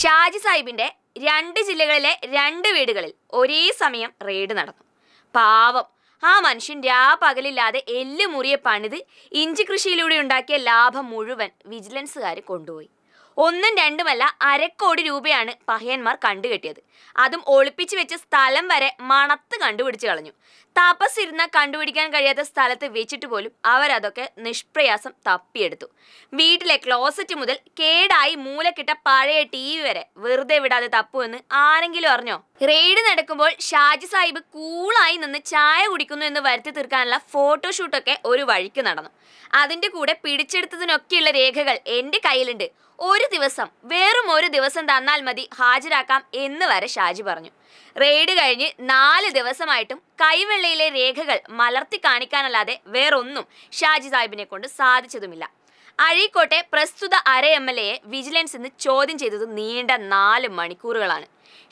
ഷാജി സാഹിബിന്റെ രണ്ട് ജില്ലകളിലെ രണ്ട് വീടുകളിൽ ഒരേ സമയം റെയ്ഡ് നടന്നു പാവം ആ മനുഷ്യൻ പകലില്ലാതെ എല്ല് മുറിയ പണിത് ഇഞ്ചി കൃഷിയിലൂടെ ഉണ്ടാക്കിയ ലാഭം മുഴുവൻ വിജിലൻസുകാർ കൊണ്ടുപോയി ഒന്നും രണ്ടുമല്ല അരക്കോടി രൂപയാണ് പഹയന്മാർ കണ്ടുകെട്ടിയത് അതും ഒളിപ്പിച്ചു വെച്ച സ്ഥലം വരെ മണത്ത് കണ്ടുപിടിച്ചു കളഞ്ഞു താപസ് ഇരുന്ന കണ്ടുപിടിക്കാൻ കഴിയാത്ത സ്ഥലത്ത് വെച്ചിട്ട് പോലും അവരതൊക്കെ നിഷ്പ്രയാസം തപ്പിയെടുത്തു വീട്ടിലെ ക്ലോസറ്റ് മുതൽ കേടായി മൂലക്കിട്ട പഴയ ടി വി വരെ വെറുതെ വിടാതെ തപ്പുമെന്ന് ആരെങ്കിലും അറിഞ്ഞോ റെയ്ഡ് നടക്കുമ്പോൾ ഷാജി സാഹിബ് കൂളായി നിന്ന് ചായ കുടിക്കുന്നു എന്ന് വരുത്തി തീർക്കാനുള്ള ഫോട്ടോഷൂട്ടൊക്കെ ഒരു വഴിക്ക് നടന്നു അതിൻ്റെ കൂടെ പിടിച്ചെടുത്തതിനൊക്കെയുള്ള രേഖകൾ എൻ്റെ കയ്യിലുണ്ട് ഒരു ദിവസം വെറും ഒരു ദിവസം തന്നാൽ മതി ഹാജരാക്കാം എന്ന് വരെ ഷാജി പറഞ്ഞു റെയ്ഡ് കഴിഞ്ഞ് നാല് ദിവസമായിട്ടും കൈവെള്ളയിലെ രേഖകൾ മലർത്തി കാണിക്കാനല്ലാതെ വേറൊന്നും ഷാജി സാഹിബിനെ കൊണ്ട് സാധിച്ചതുമില്ല അഴീക്കോട്ടെ പ്രസ്തുത അര എം എൽ എയെ വിജിലൻസ് ഇന്ന് ചോദ്യം ചെയ്തത് നീണ്ട നാല് മണിക്കൂറുകളാണ്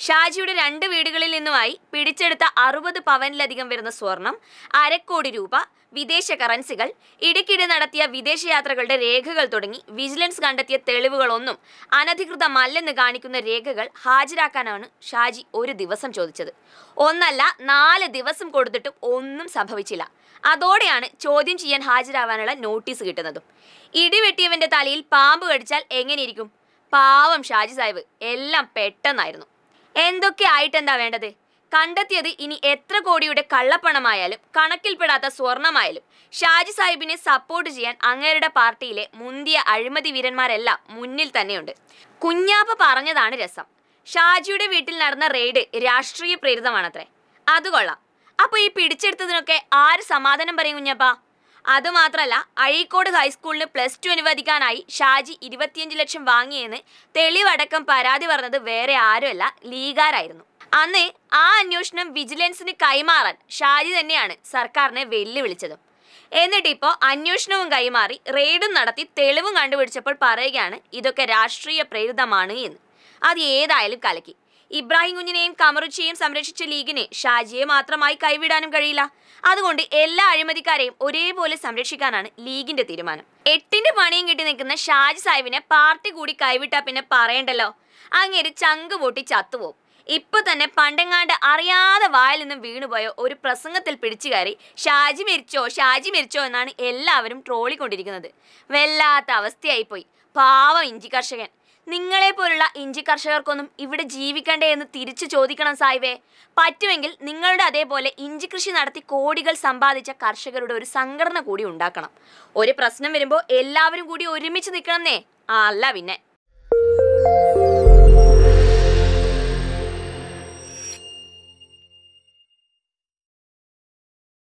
ഷാജിയുടെ രണ്ട് വീടുകളിൽ നിന്നുമായി പിടിച്ചെടുത്ത അറുപത് പവനിലധികം വരുന്ന സ്വർണം അരക്കോടി രൂപ വിദേശ കറൻസികൾ ഇടയ്ക്കിടെ നടത്തിയ വിദേശയാത്രകളുടെ രേഖകൾ തുടങ്ങി വിജിലൻസ് കണ്ടെത്തിയ തെളിവുകളൊന്നും അനധികൃതമല്ലെന്ന് കാണിക്കുന്ന രേഖകൾ ഹാജരാക്കാനാണ് ഷാജി ഒരു ദിവസം ചോദിച്ചത് ഒന്നല്ല നാല് ദിവസം കൊടുത്തിട്ടും ഒന്നും സംഭവിച്ചില്ല അതോടെയാണ് ചോദ്യം ചെയ്യാൻ ഹാജരാവാനുള്ള നോട്ടീസ് കിട്ടുന്നതും ഇടിവെട്ടിയവന്റെ തലയിൽ പാമ്പ് കടിച്ചാൽ എങ്ങനെയിരിക്കും പാവം ഷാജി സാഹിബ് എല്ലാം പെട്ടെന്നായിരുന്നു എന്തൊക്കെ ആയിട്ടെന്താ വേണ്ടത് കണ്ടെത്തിയത് ഇനി എത്ര കോടിയുടെ കള്ളപ്പണമായാലും കണക്കിൽപ്പെടാത്ത സ്വർണമായാലും ഷാജി സാഹിബിനെ സപ്പോർട്ട് ചെയ്യാൻ അങ്ങേരുടെ പാർട്ടിയിലെ മുന്തിയ അഴിമതി വീരന്മാരെല്ലാം മുന്നിൽ തന്നെയുണ്ട് കുഞ്ഞാപ്പ പറഞ്ഞതാണ് രസം ഷാജിയുടെ വീട്ടിൽ നടന്ന റെയ്ഡ് രാഷ്ട്രീയ പ്രേരിതമാണത്രേ അത് കൊള്ളാം അപ്പോൾ ഈ പിടിച്ചെടുത്തതിനൊക്കെ ആര് സമാധാനം പറയും കുഞ്ഞപ്പാ അതുമാത്രമല്ല അഴീക്കോട് ഹൈസ്കൂളിന് പ്ലസ് ടു അനുവദിക്കാനായി ഷാജി ഇരുപത്തിയഞ്ച് ലക്ഷം വാങ്ങിയെന്ന് തെളിവടക്കം പരാതി പറഞ്ഞത് വേറെ ആരുമല്ല ലീഗാരായിരുന്നു അന്ന് ആ അന്വേഷണം വിജിലൻസിന് കൈമാറാൻ ഷാജി തന്നെയാണ് സർക്കാരിനെ വെല്ലുവിളിച്ചത് എന്നിട്ടിപ്പോൾ അന്വേഷണവും കൈമാറി റെയ്ഡും നടത്തി തെളിവും കണ്ടുപിടിച്ചപ്പോൾ പറയുകയാണ് ഇതൊക്കെ രാഷ്ട്രീയ പ്രേരിതമാണ് എന്ന് അത് ഏതായാലും കലക്കി ഇബ്രാഹിം കുഞ്ഞിനെയും കമറുച്ചയെയും സംരക്ഷിച്ച ലീഗിനെ ഷാജിയെ മാത്രമായി കൈവിടാനും കഴിയില്ല അതുകൊണ്ട് എല്ലാ അഴിമതിക്കാരെയും ഒരേപോലെ സംരക്ഷിക്കാനാണ് ലീഗിന്റെ തീരുമാനം എട്ടിന്റെ പണിയും കിട്ടി നിൽക്കുന്ന ഷാജി സാഹിബിനെ പാർട്ടി കൂടി കൈവിട്ടാ പിന്നെ പറയണ്ടല്ലോ അങ്ങേര് ചങ്ക് പൊട്ടി ചത്തുപോകും ഇപ്പൊ തന്നെ പണ്ടെങ്ങാണ്ട് അറിയാതെ വായിൽ നിന്നും വീണുപോയ ഒരു പ്രസംഗത്തിൽ പിടിച്ചു കയറി ഷാജി മരിച്ചോ ഷാജി മരിച്ചോ എന്നാണ് എല്ലാവരും ട്രോളിക്കൊണ്ടിരിക്കുന്നത് വല്ലാത്ത അവസ്ഥയായിപ്പോയി പാവം ഇഞ്ചി കർഷകൻ നിങ്ങളെ പോലുള്ള ഇഞ്ചി കർഷകർക്കൊന്നും ഇവിടെ ജീവിക്കണ്ടേ എന്ന് തിരിച്ചു ചോദിക്കണം സായിവേ പറ്റുമെങ്കിൽ നിങ്ങളുടെ അതേപോലെ ഇഞ്ചി കൃഷി നടത്തി കോടികൾ സമ്പാദിച്ച കർഷകരുടെ ഒരു സംഘടന കൂടി ഉണ്ടാക്കണം ഒരു പ്രശ്നം വരുമ്പോൾ എല്ലാവരും കൂടി ഒരുമിച്ച് നിൽക്കണമെന്നേ അല്ല പിന്നെ